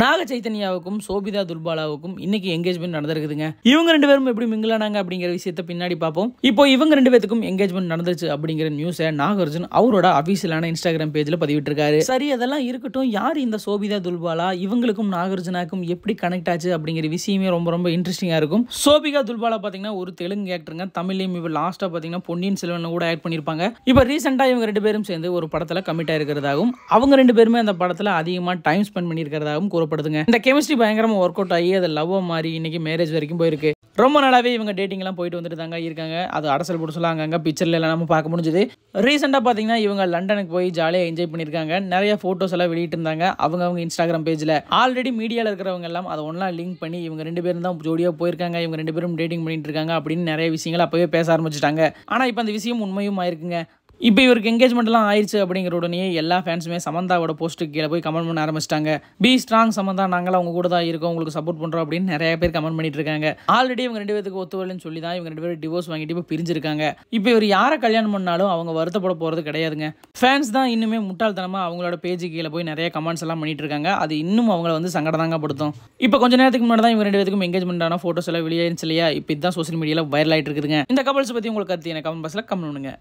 நாக சைத்தன்யாவுக்கும் சோபிதா துல்பாலாவுக்கும் இன்னைக்கு எங்கேஜ்மெண்ட் நடந்திருக்குதுங்க இவங்க ரெண்டு பேரும் எப்படி மிங்கிலானாங்க அப்படிங்கிற விஷயத்த பின்னாடி பார்ப்போம் இப்போ இவங்க ரெண்டு பேருக்கும் எங்கேஜ்மெண்ட் நடந்துச்சு அப்படிங்கிற நியூஸை நாகார்ஜுன் அவரோட அபிஷியலான இன்ஸ்டாகிராம் பேஜ்ல பதிவிட்டிருக்காரு சரி அதெல்லாம் இருக்கட்டும் யார் இந்த சோபிதா துல்பாலா இவங்களுக்கும் நாகார்ஜுனாக்கும் எப்படி கனெக்ட் ஆச்சு அப்படிங்கிற விஷயமே ரொம்ப ரொம்ப இன்ட்ரெஸ்டிங்காக இருக்கும் சோபிகா துல்பாலா பார்த்தீங்கன்னா ஒரு தெலுங்கு ஆக்டருங்க தமிழ்லையும் இப்போ லாஸ்ட்டாக பார்த்தீங்கன்னா பொன்னியின் செல்வன் கூட ஆக்ட் பண்ணியிருப்பாங்க இப்போ ரீசெண்டாக இவங்க ரெண்டு பேரும் சேர்ந்து ஒரு படத்தில் கமிட் ஆயிருக்கிறதாகவும் அவங்க ரெண்டு பேருமே அந்த படத்தில் அதிகமாக டைம் ஸ்பெண்ட் பண்ணியிருக்கிறதாகவும் கூறப்படுதுங்க இந்த கெமிஸ்ட்ரி பயங்கரமாக ஒர்க் அவுட் ஆகி அது லவ் மாதிரி இன்னைக்கு மேரேஜ் வரைக்கும் போயிருக்கு ரொம்ப நாளாவே இவங்க டேட்டிங்லாம் போயிட்டு வந்துட்டு தாங்க இருக்காங்க அது அடசல் புடசலாம் அங்க பிக்சர்ல எல்லாம் நம்ம பார்க்க முடிஞ்சது ரீசெண்டாக பார்த்தீங்கன்னா இவங்க லண்டனுக்கு போய் ஜாலியாக என்ஜாய் பண்ணியிருக்காங்க நிறைய ஃபோட்டோஸ் எல்லாம் வெளியிட்டு இருந்தாங்க அவங்க அவங்க இன்ஸ்டாகிராம் பேஜ்ல ஆல்ரெடி மீடியாவில் இருக்கிறவங்க எல்லாம் அதை ஒன்றா லிங்க் பண்ணி இவங்க ரெண்டு பேரும் தான் ஜோடியா போயிருக்காங்க இவங்க ரெண்டு பேரும் டேட்டிங் பண்ணிட்டு இருக்காங்க அப்படின்னு நிறைய விஷயங்கள் அப்பவே பேச ஆரம்பிச்சிட்டாங்க ஆனால் இப்போ அந்த விஷயம் உண்மையும் ஆயிருக்குங்க இப்போ இவருக்கு எங்கேஜ்மெண்ட்லாம் ஆயிடுச்சு அப்படிங்கிற உடனே எல்லா ஃபேன்ஸுமே சமந்தாவோட போஸ்ட்டுக்கு கீழே போய் கமெண்ட் பண்ண ஆரம்பிச்சிட்டாங்க பி ஸ்ட்ராங் சமந்தா நாங்களும் அவங்க கூட தான் இருக்கோம் உங்களுக்கு சப்போர்ட் பண்ணுறோம் அப்படின்னு நிறைய பேர் கமெண்ட் பண்ணிட்டு இருக்காங்க ஆல்ரெடி இவங்க ரெண்டு பேருக்கு ஒத்துவலைன்னு சொல்லி தான் இவங்க ரெண்டு பேரும் டிவோர்ஸ் வாங்கிட்டு இப்போ பிரிஞ்சிருக்காங்க இப்போ இவர் யாரை கல்யாணம் பண்ணாலும் அவங்க வருத்தப்பட போகிறது கிடையாதுங்க ஃபேன்ஸ் தான் இன்னுமே முட்டாள்தனமாக அவங்களோட பேஜ் கீழே போய் நிறைய கமெண்ட்ஸ் எல்லாம் பண்ணிட்டு இருக்காங்க அது இன்னும் அவங்கள வந்து சங்கடதாங்க படுத்தும் இப்போ கொஞ்ச நேரத்துக்கு முன்னாடி தான் இவங்க ரெண்டு பேருக்கும் எங்கேஜ்மெண்ட் ஆன ஃபோட்டோஸ் எல்லாம் வெளியாயிருச்சு இல்லையா இப்போ இதுதான் சோசியல் மீடியாவில் வைரல் ஆகிட்டு இருக்குதுங்க இந்த கபல்ஸ் பற்றி உங்களுக்கு கருத்து எனக்கு கமெண்ட் பாக்ஸில் கமெண்ட் பண்ணுங்க